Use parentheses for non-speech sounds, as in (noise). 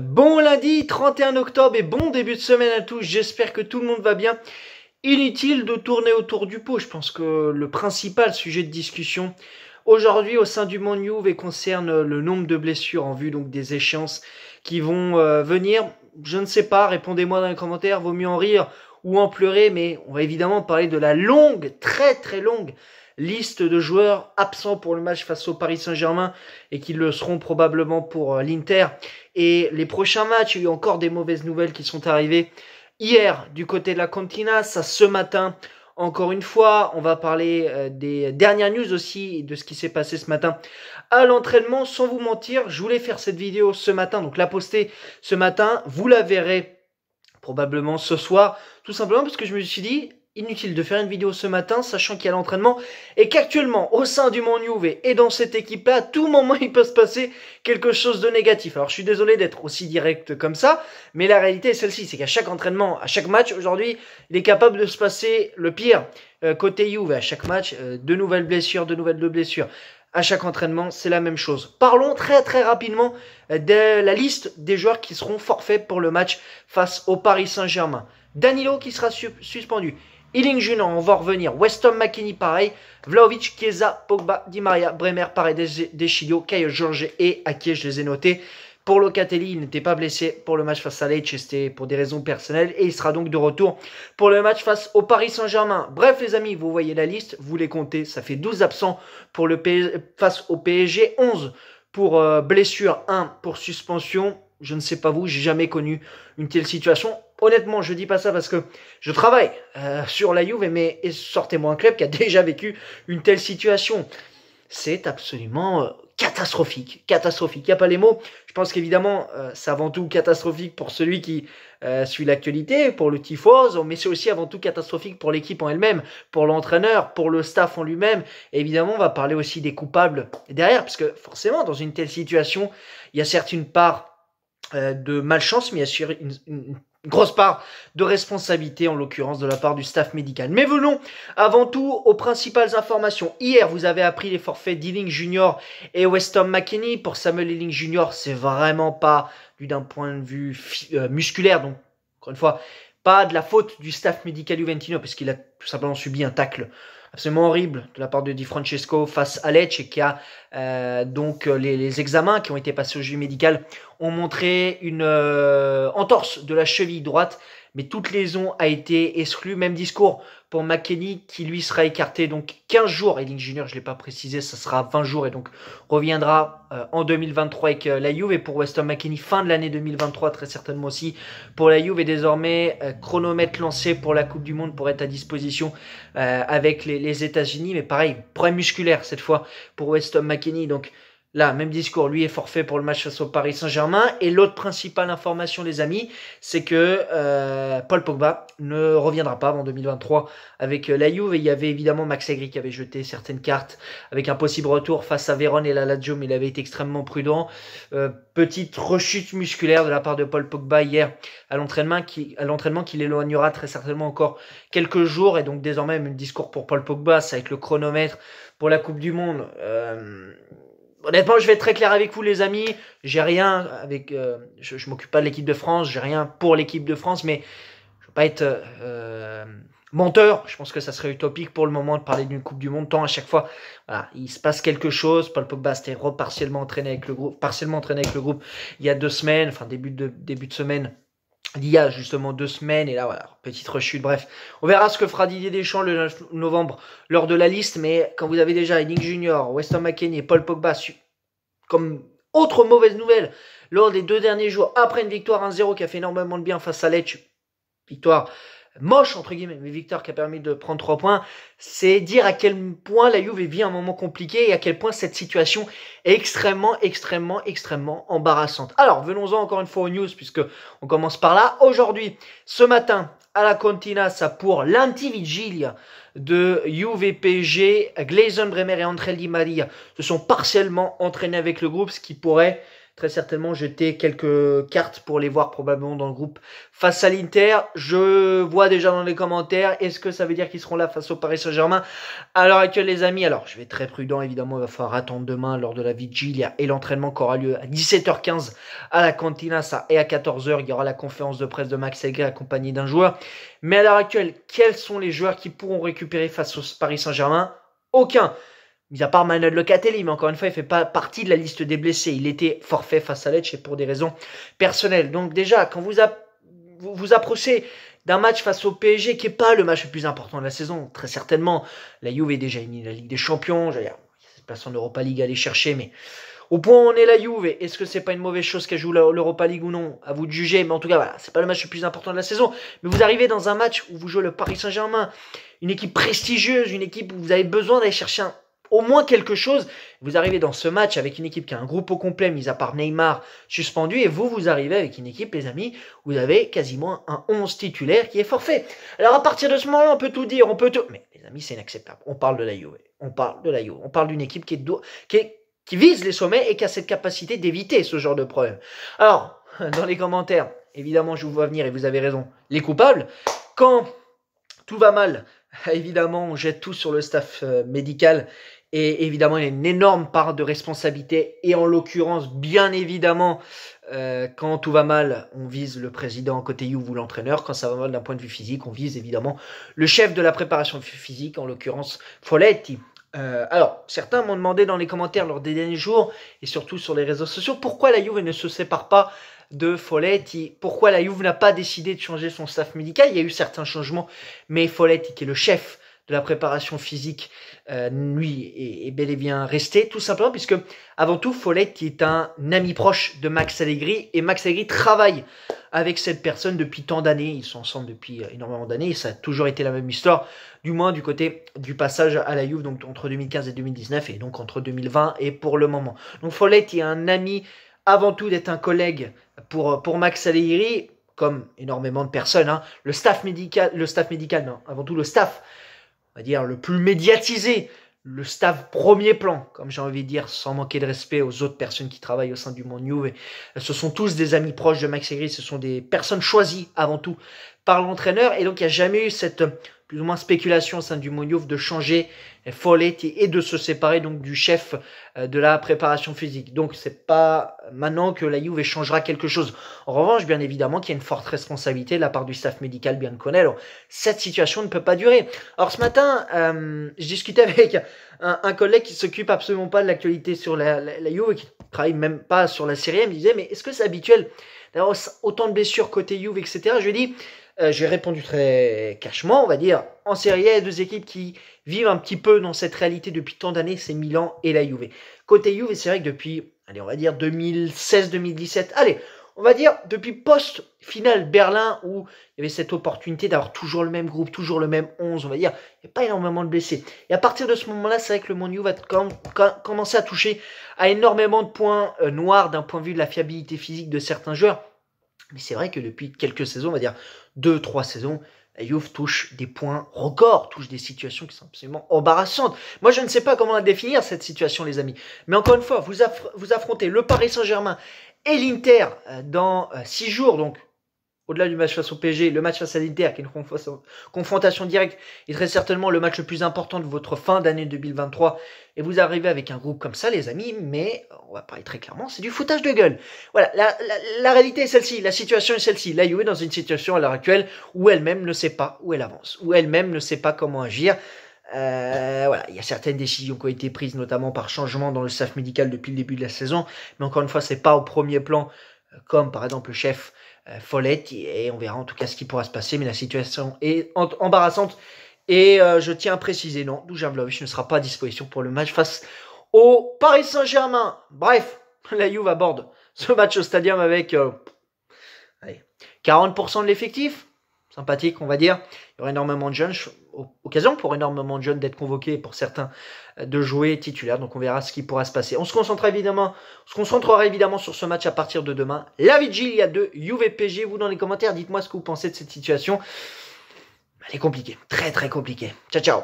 Bon lundi 31 octobre et bon début de semaine à tous. J'espère que tout le monde va bien. Inutile de tourner autour du pot. Je pense que le principal sujet de discussion aujourd'hui au sein du monde et concerne le nombre de blessures en vue donc des échéances qui vont euh, venir. Je ne sais pas, répondez-moi dans les commentaires, vaut mieux en rire ou en pleurer, mais on va évidemment parler de la longue, très très longue liste de joueurs absents pour le match face au Paris Saint-Germain et qui le seront probablement pour euh, l'Inter. Et les prochains matchs, il y a encore des mauvaises nouvelles qui sont arrivées hier du côté de la Cantina, ça ce matin. Encore une fois, on va parler euh, des dernières news aussi de ce qui s'est passé ce matin à l'entraînement. Sans vous mentir, je voulais faire cette vidéo ce matin, donc la poster ce matin. Vous la verrez probablement ce soir, tout simplement parce que je me suis dit, Inutile de faire une vidéo ce matin, sachant qu'il y a l'entraînement et qu'actuellement, au sein du monde UV et dans cette équipe-là, à tout moment, (laughs) il peut se passer quelque chose de négatif. Alors, je suis désolé d'être aussi direct comme ça, mais la réalité est celle-ci, c'est qu'à chaque entraînement, à chaque match, aujourd'hui, il est capable de se passer le pire euh, côté UV. À chaque match, euh, de nouvelles blessures, de nouvelles blessures à chaque entraînement, c'est la même chose. Parlons très très rapidement euh, de la liste des joueurs qui seront forfaits pour le match face au Paris Saint-Germain. Danilo qui sera suspendu, Iling Junan, on va revenir. Weston McKinney, pareil. Vlaovic, Chiesa, Pogba, Di Maria, Bremer, pareil. Deschilio, Caio Georges et Akie, je les ai notés. Pour Locatelli, il n'était pas blessé pour le match face à l'HST, pour des raisons personnelles, et il sera donc de retour pour le match face au Paris Saint-Germain. Bref, les amis, vous voyez la liste, vous les comptez, ça fait 12 absents pour le face au PSG, 11 pour euh, blessure, 1 pour suspension. Je ne sais pas vous, j'ai jamais connu une telle situation. Honnêtement, je dis pas ça parce que je travaille euh, sur la Juve, mais sortez-moi un club qui a (laughs) déjà vécu une telle situation. C'est absolument euh, catastrophique, catastrophique. Il n'y a pas les mots. Je pense qu'évidemment, euh, c'est avant tout catastrophique pour celui qui suit l'actualité, pour le tifoso, mais c'est aussi avant tout catastrophique pour l'équipe en elle-même, pour l'entraîneur, pour le staff en lui-même. évidemment, on va parler aussi des coupables derrière, parce que forcément, dans une telle situation, il y a certes une part de malchance, mais il y a une, une grosse part de responsabilité, en l'occurrence de la part du staff médical. Mais venons avant tout aux principales informations. Hier, vous avez appris les forfaits d'Ealing Junior et Weston McKinney. Pour Samuel Ealing Junior, c'est vraiment pas du d'un point de vue euh, musculaire, donc encore une fois, pas de la faute du staff médical Juventino, puisqu'il a tout simplement subi un tacle absolument horrible de la part de Di Francesco face à Lecce qui a euh, donc euh, les, examens qui ont été passés au juge médical ont montré une euh, entorse de la cheville droite mais toute ondes a été exclues, Même discours pour McKenny qui lui sera écarté donc 15 jours. Link Junior, je ne l'ai pas précisé, ça sera 20 jours et donc reviendra euh, en 2023 avec euh, la Juve. Et pour Weston McKenny, fin de l'année 2023 très certainement aussi pour la Juve. Et désormais, euh, chronomètre lancé pour la Coupe du Monde pour être à disposition avec les, États-Unis. Mais pareil, problème musculaire cette fois pour Weston McKinney Donc Là, même discours, lui est forfait pour le match face au Paris Saint-Germain. Et l'autre principale information, les amis, c'est que euh, Paul Pogba ne reviendra pas avant 2023 avec euh, la Juve. Et il y avait évidemment Max Agri qui avait jeté certaines cartes avec un possible retour face à Véron et la Lazio, mais il avait été extrêmement prudent. Euh, petite rechute musculaire de la part de Paul Pogba hier à l'entraînement, qui, à l'entraînement qui l'éloignera très certainement encore quelques jours. Et donc désormais, même discours pour Paul Pogba, c'est avec le chronomètre pour la Coupe du Monde honnêtement, je vais être très clair avec vous, les amis. J'ai rien avec. Euh, je, je m'occupe pas de l'équipe de France. J'ai rien pour l'équipe de France, mais je veux pas être euh, menteur. Je pense que ça serait utopique pour le moment de parler d'une Coupe du Monde. Tant à chaque fois, voilà, il se passe quelque chose. Paul Pogba s'est partiellement entraîné avec le groupe, partiellement entraîné avec le groupe il y a deux semaines, enfin début de début de semaine il y a justement deux semaines, et là voilà, petite rechute, bref. On verra ce que fera Didier Deschamps le 9 novembre lors de la liste, mais quand vous avez déjà Henning Junior, Weston McKennie, Paul Pogba, comme autre mauvaise nouvelle, lors des deux derniers jours, après une victoire 1-0 qui a fait énormément de bien face à Lecce, victoire moche, entre guillemets, mais Victor qui a permis de prendre trois points, c'est dire à quel point la Juve vit un moment compliqué et à quel point cette situation est extrêmement, extrêmement, extrêmement embarrassante. Alors, venons-en encore une fois aux news, puisque on commence par là. Aujourd'hui, ce matin, à la ça pour vigilia de UVPG, Gleison Bremer et André Di Maria se sont partiellement entraînés avec le groupe, ce qui pourrait très certainement jeter quelques cartes pour les voir probablement dans le groupe face à l'Inter. Je vois déjà dans les commentaires, est-ce que ça veut dire qu'ils seront là face au Paris Saint-Germain À l'heure actuelle, les amis, alors je vais très prudent, évidemment, il va falloir attendre demain lors de la vigilia et l'entraînement qui aura lieu à 17h15 à la Cantina, ça, et à 14h, il y aura la conférence de presse de Max Aigret accompagné d'un joueur. Mais à l'heure actuelle, quels sont les joueurs qui pourront récupérer face au Paris Saint-Germain Aucun mis à part Manuel Locatelli, mais encore une fois, il fait pas partie de la liste des blessés. Il était forfait face à Lecce pour des raisons personnelles. Donc déjà, quand vous vous, approchez d'un match face au PSG qui est pas le match le plus important de la saison, très certainement, la Juve est déjà une la Ligue des Champions, il y a cette place en Europa League à aller chercher, mais au point on est la Juve, est-ce que c'est pas une mauvaise chose qu'elle joue l'Europa League ou non À vous de juger, mais en tout cas, voilà, c'est pas le match le plus important de la saison. Mais vous arrivez dans un match où vous jouez le Paris Saint-Germain, une équipe prestigieuse, une équipe où vous avez besoin d'aller chercher un au moins quelque chose. Vous arrivez dans ce match avec une équipe qui a un groupe au complet, mis à part Neymar suspendu, et vous, vous arrivez avec une équipe, les amis, vous avez quasiment un 11 titulaire qui est forfait. Alors à partir de ce moment-là, on peut tout dire, on peut tout... Mais les amis, c'est inacceptable. On parle de la on parle de la on parle d'une équipe qui, est qui, qui vise les sommets et qui a cette capacité d'éviter ce genre de problème. Alors, (laughs) dans les commentaires, évidemment, je vous vois venir et vous avez raison, les coupables. Quand tout va mal, (laughs) évidemment, on jette tout sur le staff euh, médical et évidemment, il y a une énorme part de responsabilité. Et en l'occurrence, bien évidemment, euh, quand tout va mal, on vise le président côté You ou l'entraîneur. Quand ça va mal d'un point de vue physique, on vise évidemment le chef de la préparation physique, en l'occurrence Folletti. Euh, alors, certains m'ont demandé dans les commentaires lors des derniers jours et surtout sur les réseaux sociaux pourquoi la Juve ne se sépare pas de Folletti, pourquoi la Juve n'a pas décidé de changer son staff médical. Il y a eu certains changements, mais Folletti, qui est le chef de la préparation physique, Nuit euh, lui, est, bel et bien resté, tout simplement puisque, avant tout, Follet qui est un ami proche de Max Allegri, et Max Allegri travaille avec cette personne depuis tant d'années, ils sont ensemble depuis euh, énormément d'années, ça a toujours été la même histoire, du moins du côté du passage à la Juve, donc entre 2015 et 2019, et donc entre 2020 et pour le moment. Donc Follett est un ami avant tout d'être un collègue pour, euh, pour Max Allegri, comme énormément de personnes, hein. le staff médical, le staff médical, non, avant tout le staff on va dire, le plus médiatisé, le staff premier plan, comme j'ai envie de dire, sans manquer de respect aux autres personnes qui travaillent au sein du monde New. Ce sont tous des amis proches de Max Gris, ce sont des personnes choisies avant tout par l'entraîneur. Et donc, il n'y a jamais eu cette plus ou moins spéculation au sein du Moniouf de changer Folletti et de se séparer donc du chef euh, de la préparation physique. Donc, c'est pas maintenant que la Juve changera quelque chose. En revanche, bien évidemment, qu'il y a une forte responsabilité de la part du staff médical bien connaît. Alors, cette situation ne peut pas durer. Or ce matin, euh, je discutais avec un, collègue qui s'occupe absolument pas de l'actualité sur la, la, Juve et qui travaille même pas sur la Serie M, disait mais est-ce que c'est habituel d'avoir autant de blessures côté Juve, etc. Je lui ai euh, j'ai répondu très cachement, on va dire, en Serie a deux équipes qui vivent un petit peu dans cette réalité depuis tant d'années, c'est Milan et la Juve. Côté Juve, c'est vrai que depuis, allez, on va dire 2016-2017, allez, on va dire, depuis post-finale Berlin, où il y avait cette opportunité d'avoir toujours le même groupe, toujours le même 11, on va dire, il n'y a pas énormément de blessés. Et à partir de ce moment-là, c'est vrai que le You va commencer à toucher à énormément de points euh, noirs d'un point de vue de la fiabilité physique de certains joueurs. Mais c'est vrai que depuis quelques saisons, on va dire 2 trois saisons, la Juve touche des points records, touche des situations qui sont absolument embarrassantes. Moi, je ne sais pas comment définir, cette situation, les amis. Mais encore une fois, vous affrontez le Paris Saint-Germain et l'Inter euh, dans 6 euh, jours. Donc, au-delà du match face au PSG, le match face à l'Inter, qui est une confrontation directe, est très certainement le match le plus important de votre fin d'année 2023. Et vous arrivez avec un groupe comme ça, les amis, mais euh, on va parler très clairement, c'est du foutage de gueule. Voilà, la, la réalité est celle-ci, la situation est celle-ci. La Juve est dans une situation à l'heure actuelle où elle-même ne sait pas où elle avance, où elle-même ne sait pas comment agir. Euh, voilà, il y a certaines décisions qui ont été prises, notamment par changement dans le staff médical depuis le début de la saison. Mais encore une fois, c'est pas au premier plan, euh, comme par exemple le chef euh, Follet Et on verra en tout cas ce qui pourra se passer. Mais la situation est embarrassante. Et euh, je tiens à préciser, non, Dujan ne sera pas à disposition pour le match face au Paris Saint-Germain. Bref, (laughs) la Juve aborde ce match au stadium avec 40% de l'effectif sympathique, on va dire. Il y aura énormément de jeunes, occasion pour énormément de jeunes d'être convoqués, et pour certains euh, de jouer titulaire. Donc on verra ce qui pourra se passer. On se concentrera évidemment, se concentrera évidemment sur ce match à partir de demain. La vigilia de deux UVPG. Vous dans les commentaires, dites-moi ce que vous pensez de cette situation. Elle est compliquée, très très compliquée. Ciao ciao.